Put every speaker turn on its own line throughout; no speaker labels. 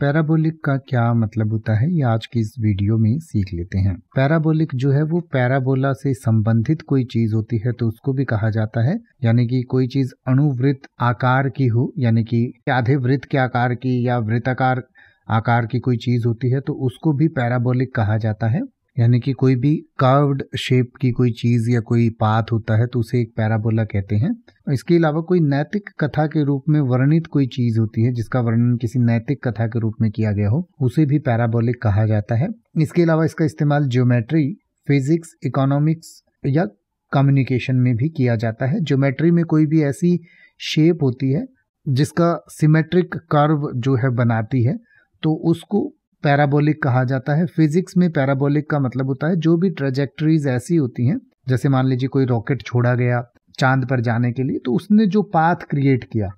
parabolic का क्या मतलब होता है ये आज की इस वीडियो में सीख लेते हैं पैराबोलिक जो है वो पैराबोला से संबंधित कोई चीज होती है तो उसको भी कहा जाता है यानी कि कोई चीज अणुवृत्त आकार की हो यानी कि आधे वृत्त के आकार की या वृत्ताकार आकार की कोई चीज होती है तो उसको भी पैराबोलिक कहा जाता है यानी कि कोई भी कर्व्ड शेप की कोई चीज़ या कोई पात होता है तो उसे एक पैराबोला कहते हैं इसके अलावा कोई नैतिक कथा के रूप में वर्णित कोई चीज़ होती है जिसका वर्णन किसी नैतिक कथा के रूप में किया गया हो उसे भी पैराबोलिक कहा जाता है इसके अलावा इसका इस्तेमाल ज्योमेट्री फिजिक्स इकोनॉमिक्स या कम्युनिकेशन में भी किया जाता है ज्योमेट्री में कोई भी ऐसी शेप होती है जिसका सिमेट्रिक कर्व जो है बनाती है तो उसको पैराबोलिक कहा जाता है फिजिक्स में पैराबोलिक का मतलब होता है जो भी ट्रेजेक्ट्रीज ऐसी होती हैं जैसे मान लीजिए कोई रॉकेट छोड़ा गया चांद पर जाने के लिए तो उसने जो पाथ क्रिएट किया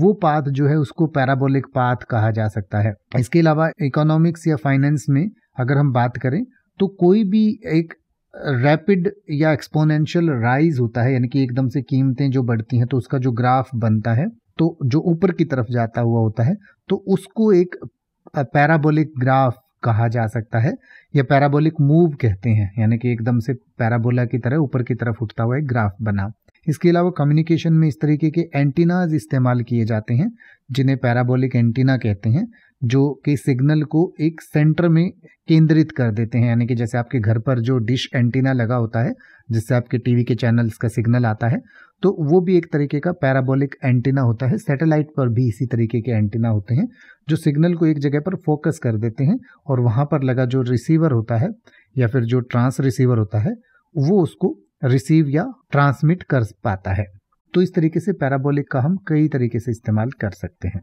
वो पाथ जो है उसको पैराबोलिक पाथ कहा जा सकता है इसके अलावा इकोनॉमिक्स या फाइनेंस में अगर हम बात करें तो कोई भी एक रैपिड या एक्सपोनेंशियल राइज होता है यानी कि एकदम से कीमतें जो बढ़ती हैं तो उसका जो ग्राफ बनता है तो जो ऊपर की तरफ जाता हुआ होता है तो उसको एक पैराबोलिक ग्राफ कहा जा सकता है या पैराबोलिक मूव कहते हैं यानी कि एकदम से पैराबोला की तरह ऊपर की तरफ उठता हुआ एक ग्राफ बना इसके अलावा कम्युनिकेशन में इस तरीके के एंटीनाज इस्तेमाल किए जाते हैं जिन्हें पैराबोलिक एंटीना कहते हैं जो कि सिग्नल को एक सेंटर में केंद्रित कर देते हैं यानी कि जैसे आपके घर पर जो डिश एंटीना लगा होता है जिससे आपके टीवी के चैनल्स का सिग्नल आता है तो वो भी एक तरीके का पैराबोलिक एंटीना होता है सैटेलाइट पर भी इसी तरीके के एंटीना होते हैं जो सिग्नल को एक जगह पर फोकस कर देते हैं और वहाँ पर लगा जो रिसीवर होता है या फिर जो ट्रांस रिसीवर होता है वो उसको रिसीव या ट्रांसमिट कर पाता है तो इस तरीके से पैराबोलिक का हम कई तरीके से इस्तेमाल कर सकते हैं